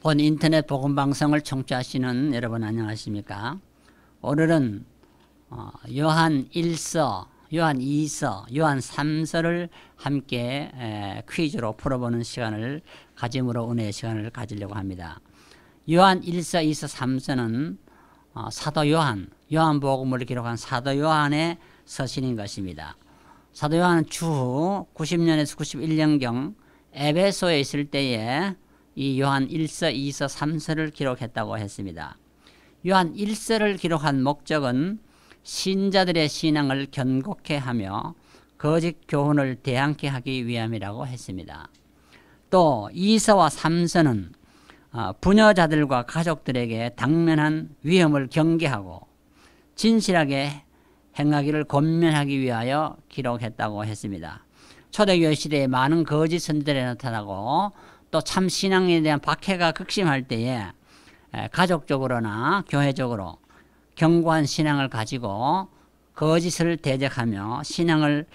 본 인터넷 복음 방송을 청취하시는 여러분 안녕하십니까? 오늘은 어, 요한 1서, 요한 2서, 요한 3서를 함께 퀴즈로 풀어보는 시간을 가짐으로 은혜의 시간을 가지려고 합니다. 요한 1서, 2서, 3서는 어, 사도 요한, 요한복음을 기록한 사도 요한의 서신인 것입니다. 사도 요한은 주후 90년에서 91년경 에베소에 있을 때에 이 요한 1서, 2서, 3서를 기록했다고 했습니다. 요한 1서를 기록한 목적은 신자들의 신앙을 견고케 하며 거짓 교훈을 대항케 하기 위함이라고 했습니다. 또 2서와 3서는 어, 부녀자들과 가족들에게 당면한 위험을 경계하고 진실하게 행하기를 권면하기 위하여 기록했다고 했습니다. 초대교회 시대에 많은 거짓 선들이 나타나고 또참 신앙에 대한 박해가 극심할 때에 가족적으로나 교회적으로 견고한 신앙을 가지고 거짓을 대적하며 신앙을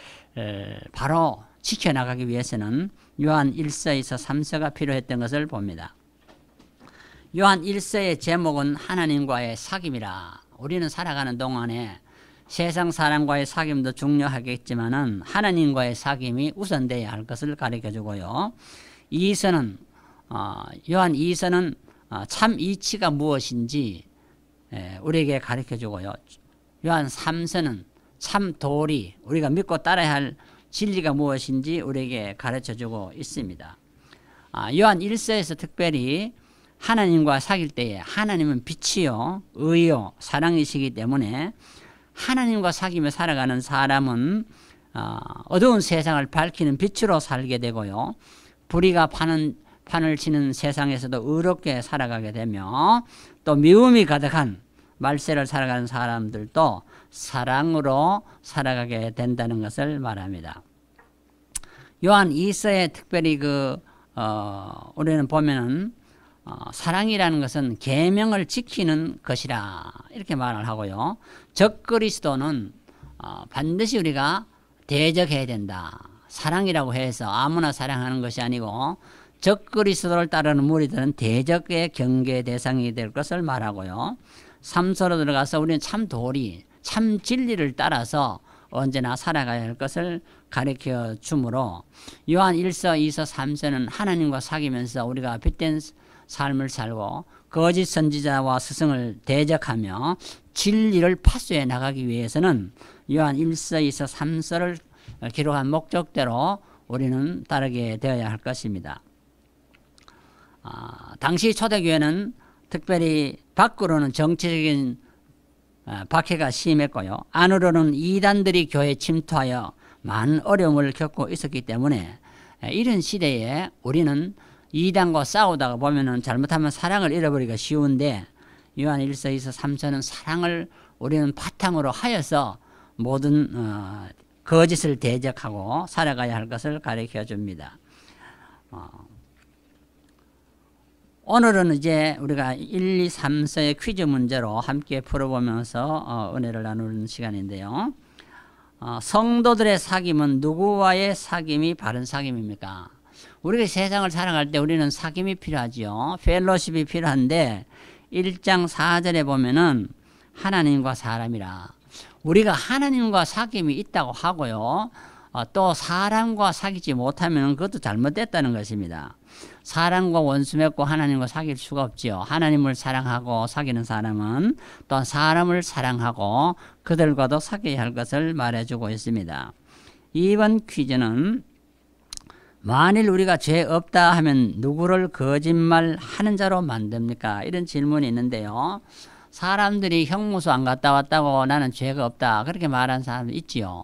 바로 지켜나가기 위해서는 요한 1서에서 3서가 필요했던 것을 봅니다. 요한 1서의 제목은 하나님과의 사귐이라 우리는 살아가는 동안에 세상 사람과의 사귐도 중요하겠지만 하나님과의 사귐이 우선돼야 할 것을 가르쳐주고요. 이서는 어, 요한 2서는 어, 참 이치가 무엇인지 예, 우리에게 가르쳐주고요. 요한 3서는 참 도리 우리가 믿고 따라야 할 진리가 무엇인지 우리에게 가르쳐주고 있습니다. 아, 요한 1서에서 특별히 하나님과 사귈 때에 하나님은 빛이요 의요 사랑이시기 때문에 하나님과 사귀며 살아가는 사람은 어, 어두운 세상을 밝히는 빛으로 살게 되고요 불의가 판은, 판을 치는 세상에서도 의롭게 살아가게 되며 또 미움이 가득한 말세를 살아가는 사람들도 사랑으로 살아가게 된다는 것을 말합니다. 요한 2서에 특별히 그 어, 우리는 보면은 어, 사랑이라는 것은 계명을 지키는 것이라 이렇게 말을 하고요. 적그리스도는 어, 반드시 우리가 대적해야 된다. 사랑이라고 해서 아무나 사랑하는 것이 아니고 적그리스도를 따르는 무리들은 대적의 경계 대상이 될 것을 말하고요. 삼서로 들어가서 우리는 참 도리, 참 진리를 따라서 언제나 살아가야 할 것을 가르쳐 주므로 요한 1서, 2서, 3서는 하나님과 사귀면서 우리가 빗댄 삶을 살고 거짓 선지자와 스승을 대적하며 진리를 파수해 나가기 위해서는 요한 1서, 2서, 3서를 기록한 목적대로 우리는 따르게 되어야 할 것입니다. 아, 당시 초대교회는 특별히 밖으로는 정치적인 아, 박해가 심했고요. 안으로는 이단들이 교회에 침투하여 많은 어려움을 겪고 있었기 때문에 아, 이런 시대에 우리는 이단과 싸우다가 보면은 잘못하면 사랑을 잃어버리기가 쉬운데 요한 1서에서 3서는 사랑을 우리는 바탕으로 하여서 모든 어, 거짓을 대적하고 살아가야 할 것을 가르쳐 줍니다. 어. 오늘은 이제 우리가 1, 2, 3서의 퀴즈 문제로 함께 풀어보면서 어, 은혜를 나누는 시간인데요. 어, 성도들의 사귐은 누구와의 사귐이 바른 사귐입니까? 우리가 세상을 살아갈 때 우리는 사귐이 필요하지요. 펠로십이 필요한데 1장 4절에 보면은 하나님과 사람이라 우리가 하나님과 사귐이 있다고 하고요. 어, 또 사람과 사귀지 못하면 그것도 잘못됐다는 것입니다. 사람과 원수 맺고 하나님과 사귈 수가 없지요. 하나님을 사랑하고 사귀는 사람은 또 사람을 사랑하고 그들과도 사귀어야 할 것을 말해주고 있습니다. 이번 퀴즈는 만일 우리가 죄 없다 하면 누구를 거짓말하는 자로 만듭니까? 이런 질문이 있는데요. 사람들이 형무소 안 갔다 왔다고 나는 죄가 없다 그렇게 말한 사람 있지요.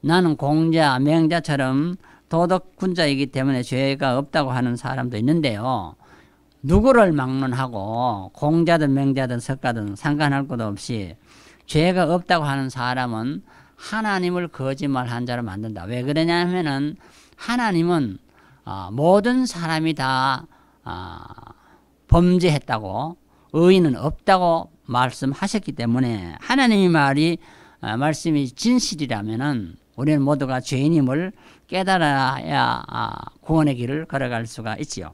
나는 공자, 명자처럼 도덕군자이기 때문에 죄가 없다고 하는 사람도 있는데요. 누구를 막론하고 공자든 명자든 석가든 상관할 것도 없이 죄가 없다고 하는 사람은 하나님을 거짓말한 자로 만든다. 왜 그러냐면은 하 하나님은 아, 모든 사람이 다 아, 범죄했다고 의인은 없다고 말씀하셨기 때문에 하나님의 말이 어, 말씀이 진실이라면은 우리는 모두가 죄인임을 깨달아야 아, 구원의 길을 걸어갈 수가 있지요.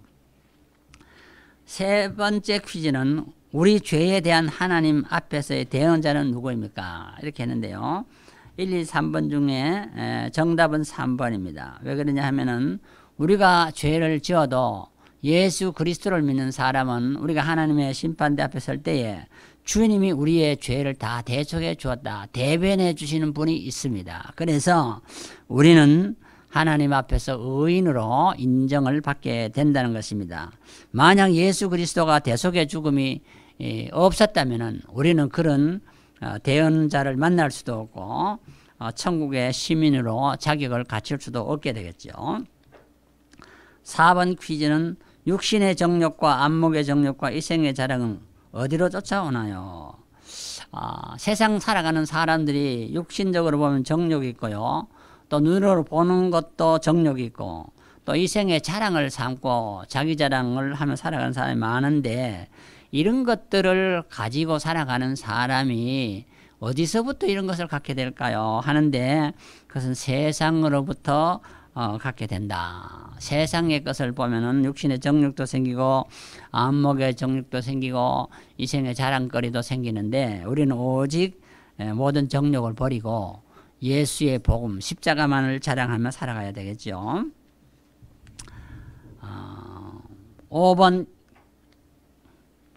세 번째 퀴즈는 우리 죄에 대한 하나님 앞에서의 대응자는 누구입니까? 이렇게 했는데요. 1, 2, 3번 중에 정답은 3번입니다. 왜 그러냐 하면은 우리가 죄를 지어도 예수 그리스도를 믿는 사람은 우리가 하나님의 심판대 앞에 설 때에 주님이 우리의 죄를 다 대속해 주었다. 대변해 주시는 분이 있습니다. 그래서 우리는 하나님 앞에서 의인으로 인정을 받게 된다는 것입니다. 만약 예수 그리스도가 대속의 죽음이 없었다면 우리는 그런 어, 대언자를 만날 수도 없고 어, 천국의 시민으로 자격을 갖출 수도 없게 되겠죠. 4번 퀴즈는 육신의 정력과 안목의 정력과 이생의 자랑은 어디로 쫓아오나요? 아, 세상 살아가는 사람들이 육신적으로 보면 정욕이 있고요. 또 눈으로 보는 것도 정욕이 있고 또 이생의 자랑을 삼고 자기 자랑을 하며 살아가는 사람이 많은데 이런 것들을 가지고 살아가는 사람이 어디서부터 이런 것을 갖게 될까요? 하는데 그것은 세상으로부터 어, 갖게 된다. 세상의 것을 보면은 육신의 정욕도 생기고 안목의 정욕도 생기고 이생의 자랑거리도 생기는데 우리는 오직 예, 모든 정욕을 버리고 예수의 복음 십자가만을 자랑하며 살아가야 되겠죠. 어, 5번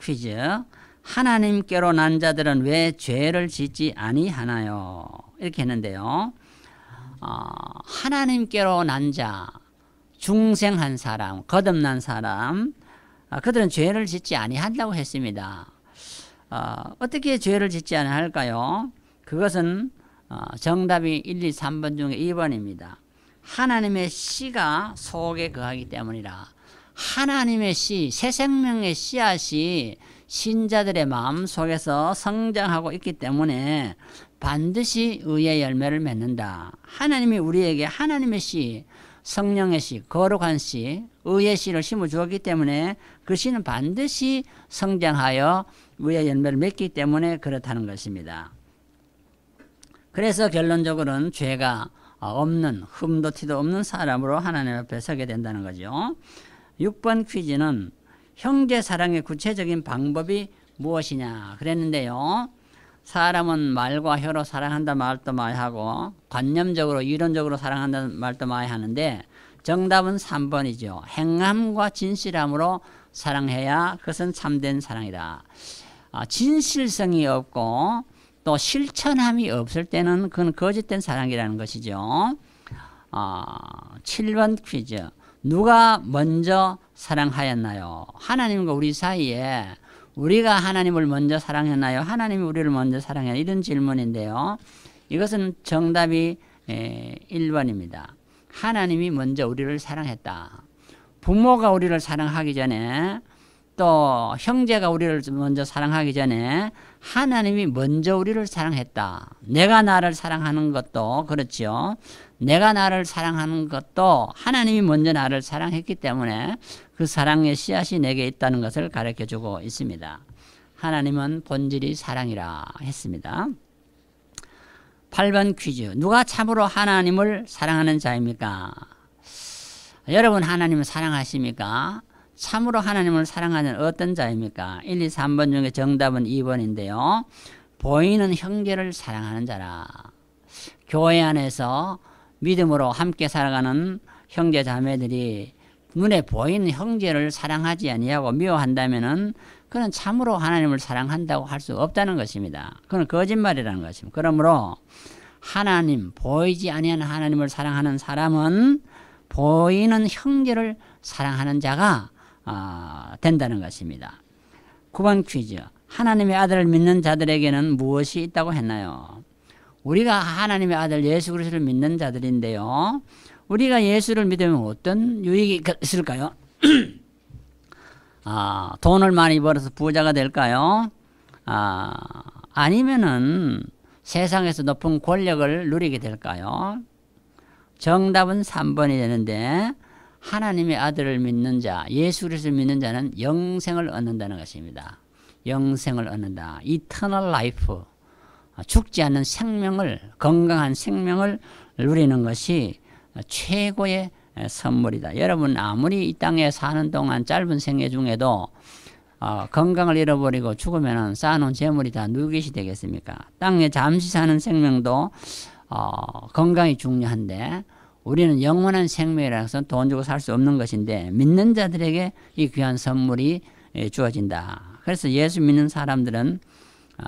퀴즈 하나님께로 난 자들은 왜 죄를 짓지 아니하나요? 이렇게 했는데요. 어, 하나님께로 난 자, 중생한 사람, 거듭난 사람 어, 그들은 죄를 짓지 아니한다고 했습니다. 어, 떻게 죄를 짓지 않을까요? 그것은 어, 정답이 1, 2, 3번 중에 2번입니다. 하나님의 씨가 속에 거하기 때문이라 하나님의 씨, 새 생명의 씨앗이 신자들의 마음속에서 성장하고 있기 때문에 반드시 의의 열매를 맺는다. 하나님이 우리에게 하나님의 씨, 성령의 씨, 거룩한 씨, 의의 씨를 심어 주었기 때문에 그 씨는 반드시 성장하여 의의 열매를 맺기 때문에 그렇다는 것입니다. 그래서 결론적으로는 죄가 없는 흠도 티도 없는 사람으로 하나님 앞에 서게 된다는 거죠. 6번 퀴즈는 형제 사랑의 구체적인 방법이 무엇이냐 그랬는데요. 사람은 말과 혀로 사랑한다 말도 많이 하고 관념적으로 이론적으로 사랑한다 말도 많이 하는데 정답은 3번이죠. 행함과 진실함으로 사랑해야 그것은 참된 사랑이다. 아, 진실성이 없고 또 실천함이 없을 때는 그건 거짓된 사랑이라는 것이죠. 아, 7번 퀴즈. 누가 먼저 사랑하였나요? 하나님과 우리 사이에 우리가 하나님을 먼저 사랑했나요? 하나님이 우리를 먼저 사랑했나요? 이런 질문인데요. 이것은 정답이 1번입니다. 하나님이 먼저 우리를 사랑했다. 부모가 우리를 사랑하기 전에 또 형제가 우리를 먼저 사랑하기 전에 하나님이 먼저 우리를 사랑했다. 내가 나를 사랑하는 것도 그렇지요. 내가 나를 사랑하는 것도 하나님이 먼저 나를 사랑했기 때문에 그 사랑의 씨앗이 내게 있다는 것을 가르쳐 주고 있습니다. 하나님은 본질이 사랑이라 했습니다. 8번 퀴즈. 누가 참으로 하나님을 사랑하는 자입니까? 여러분 하나님을 사랑하십니까? 참으로 하나님을 사랑하는 어떤 자입니까? 1, 2, 3번 중에 정답은 2번인데요. 보이는 형제를 사랑하는 자라. 교회 안에서 믿음으로 함께 살아가는 형제 자매들이 눈에 보이는 형제를 사랑하지 아니하고 미워한다면은 그는 참으로 하나님을 사랑한다고 할 수 없다는 것입니다. 그건 거짓말이라는 것입니다. 그러므로 하나님 보이지 아니한 하나님을 사랑하는 사람은 보이는 형제를 사랑하는 자가 어, 된다는 것입니다. 9번 퀴즈. 하나님의 아들을 믿는 자들에게는 무엇이 있다고 했나요? 우리가 하나님의 아들 예수 그리스도를 믿는 자들인데요. 우리가 예수를 믿으면 어떤 유익이 있을까요? 아, 돈을 많이 벌어서 부자가 될까요? 아, 아니면은 세상에서 높은 권력을 누리게 될까요? 정답은 3번이 되는데 하나님의 아들을 믿는 자, 예수 그리스도를 믿는 자는 영생을 얻는다는 것입니다. 영생을 얻는다. 이터널 라이프. 아, 죽지 않는 생명을 건강한 생명을 누리는 것이 최고의 선물이다. 여러분 아무리 이 땅에 사는 동안 짧은 생애 중에도 어, 건강을 잃어버리고 죽으면 쌓아놓은 재물이 다 누구것이 되겠습니까? 땅에 잠시 사는 생명도 어, 건강이 중요한데 우리는 영원한 생명이라서 돈 주고 살 수 없는 것인데 믿는 자들에게 이 귀한 선물이 주어진다. 그래서 예수 믿는 사람들은 어,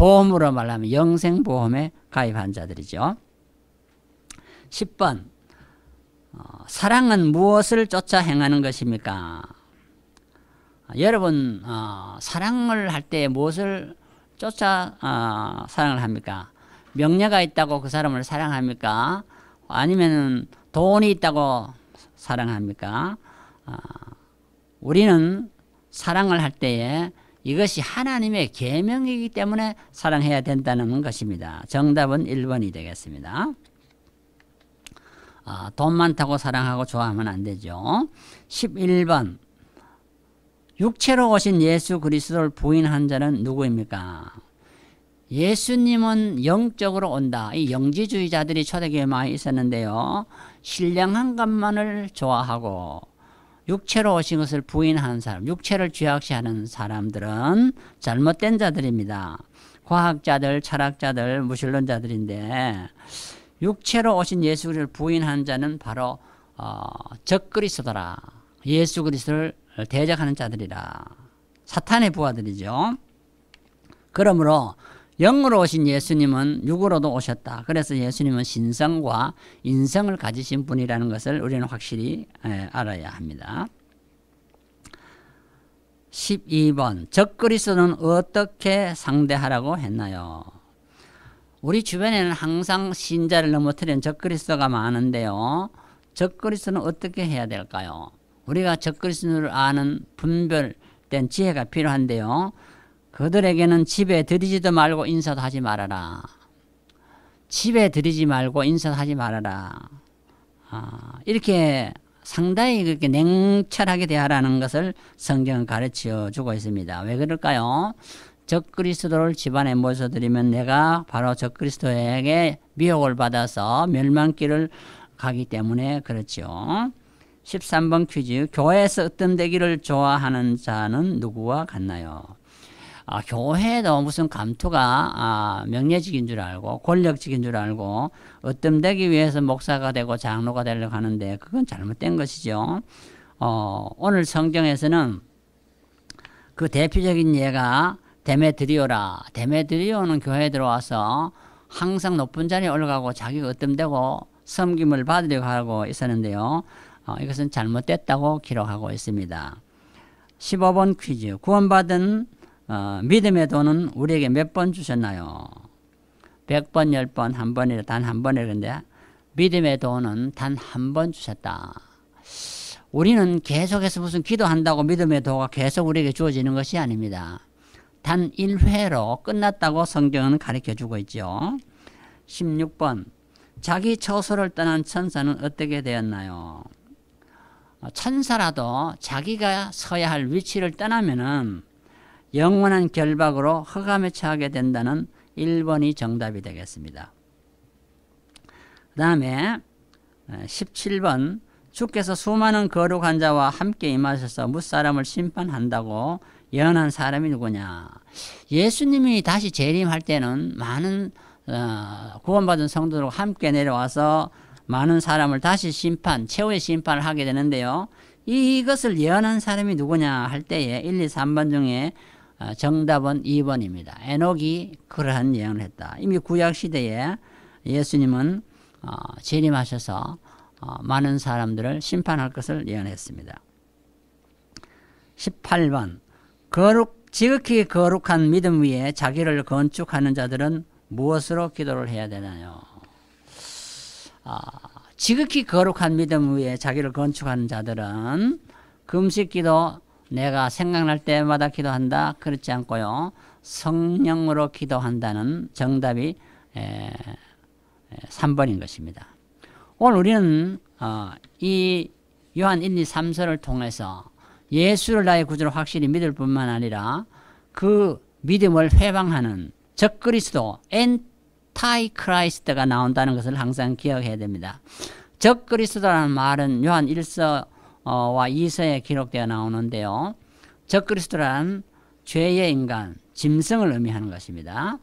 보험으로 말하면 영생보험에 가입한 자들이죠. 10번 어, 사랑은 무엇을 쫓아 행하는 것입니까? 아, 여러분 어, 사랑을 할 때 무엇을 쫓아 어, 사랑을 합니까? 명예가 있다고 그 사람을 사랑합니까? 아니면 돈이 있다고 사랑합니까? 아, 우리는 사랑을 할 때에 이것이 하나님의 계명이기 때문에 사랑해야 된다는 것입니다. 정답은 1번이 되겠습니다. 아, 돈 많다고 사랑하고 좋아하면 안 되죠. 11번 육체로 오신 예수 그리스도를 부인한 자는 누구입니까? 예수님은 영적으로 온다. 이 영지주의자들이 초대교회 많이 있었는데요. 신령한 것만을 좋아하고 육체로 오신 것을 부인하는 사람, 육체를 죄악시하는 사람들은 잘못된 자들입니다. 과학자들, 철학자들, 무신론자들인데 육체로 오신 예수 를 부인하는 자는 바로 어, 적그리스도라. 예수 그리스도를 대적하는 자들이라. 사탄의 부하들이죠. 그러므로 영으로 오신 예수님은 육으로도 오셨다. 그래서 예수님은 신성과 인성을 가지신 분이라는 것을 우리는 확실히 알아야 합니다. 12번 적그리스도는 어떻게 상대하라고 했나요? 우리 주변에는 항상 신자를 넘어뜨리 적그리스도가 많은데요. 적그리스도는 어떻게 해야 될까요? 우리가 적그리스도를 아는 분별된 지혜가 필요한데요. 그들에게는 집에 들이지도 말고 인사도 하지 말아라. 집에 들이지 말고 인사도 하지 말아라. 아, 이렇게 상당히 그렇게 냉철하게 대하라는 것을 성경은 가르쳐 주고 있습니다. 왜 그럴까요? 적그리스도를 집안에 모셔드리면 내가 바로 적그리스도에게 미혹을 받아서 멸망길을 가기 때문에 그렇지 13번 퀴즈. 교회에서 으뜸되기를 좋아하는 자는 누구와 같나요? 아, 교회도 무슨 감투가 아, 명예직인 줄 알고 권력직인 줄 알고 으뜸되기 위해서 목사가 되고 장로가 되려고 하는데 그건 잘못된 것이죠. 어, 오늘 성경에서는 그 대표적인 예가 데메드리오라. 데메드리오는 교회에 들어와서 항상 높은 자리에 올라가고 자기가 으뜸되고 섬김을 받으려고 하고 있었는데요. 어, 이것은 잘못됐다고 기록하고 있습니다. 15번 퀴즈. 구원받은 어, 믿음의 돈은 우리에게 몇 번 주셨나요? 100번, 10번, 한 번이라 단 한 번이라 근데 믿음의 돈은 단한 번 주셨다. 우리는 계속해서 무슨 기도한다고 믿음의 도가 계속 우리에게 주어지는 것이 아닙니다. 단 1회로 끝났다고 성경은 가르쳐 주고 있죠. 16번 자기 처소를 떠난 천사는 어떻게 되었나요? 천사라도 자기가 서야 할 위치를 떠나면은 영원한 결박으로 허감에 처하게 된다는 1번이 정답이 되겠습니다. 그 다음에 17번 어, 주께서 수많은 거룩한 자와 함께 임하셔서 무사람을 심판한다고 예언한 사람이 누구냐 예수님이 다시 재림할 때는 많은 어, 구원받은 성도들과 함께 내려와서 많은 사람을 다시 심판, 최후의 심판을 하게 되는데요. 이것을 예언한 사람이 누구냐 할 때에 1, 2, 3번 중에 아, 정답은 2번입니다. 에녹이 그러한 예언을 했다. 이미 구약시대에 예수님은 어, 재림하셔서 어, 많은 사람들을 심판할 것을 예언했습니다. 18번 거룩 지극히 거룩한 믿음 위에 자기를 건축하는 자들은 무엇으로 기도를 해야 되나요? 아, 지극히 거룩한 믿음 위에 자기를 건축하는 자들은 금식기도 내가 생각날 때마다 기도한다 그렇지 않고요 성령으로 기도한다는 정답이 3번인 것입니다 오늘 우리는 어, 이 요한 1, 2, 3서를 통해서 예수를 나의 구주로 확실히 믿을 뿐만 아니라 그 믿음을 회방하는 적그리스도 엔타이크라이스트가 나온다는 것을 항상 기억해야 됩니다 적그리스도라는 말은 요한 1서 어, 와 2서에 기록되어 나오는데요. 적그리스도란 죄의 인간, 짐승을 의미하는 것입니다.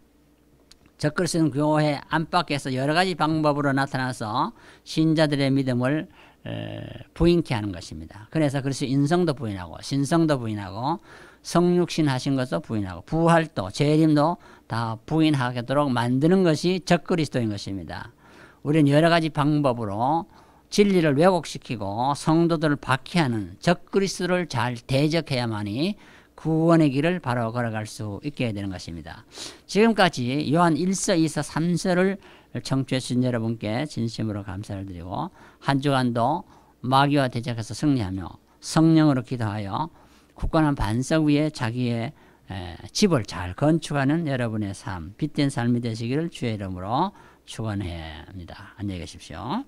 적그리스도는 교회 그 안팎에서 여러 가지 방법으로 나타나서 신자들의 믿음을 부인케 하는 것입니다. 그래서 그리스 인성도 부인하고 신성도 부인하고 성육신 하신 것도 부인하고 부활도 재림도 다 부인하도록 만드는 것이 적그리스도인 것입니다. 우리는 여러 가지 방법으로 진리를 왜곡시키고 성도들을 박해하는 적그리스도를 잘 대적해야만이 구원의 길을 바로 걸어갈 수 있게 되는 것입니다. 지금까지 요한 1서, 2서, 3서를 청취해 주신 여러분께 진심으로 감사를 드리고 한 주간도 마귀와 대적해서 승리하며 성령으로 기도하여 굳건한 반석 위에 자기의 집을 잘 건축하는 여러분의 삶, 빛된 삶이 되시기를 주의 이름으로 축원 합니다. 안녕히 계십시오.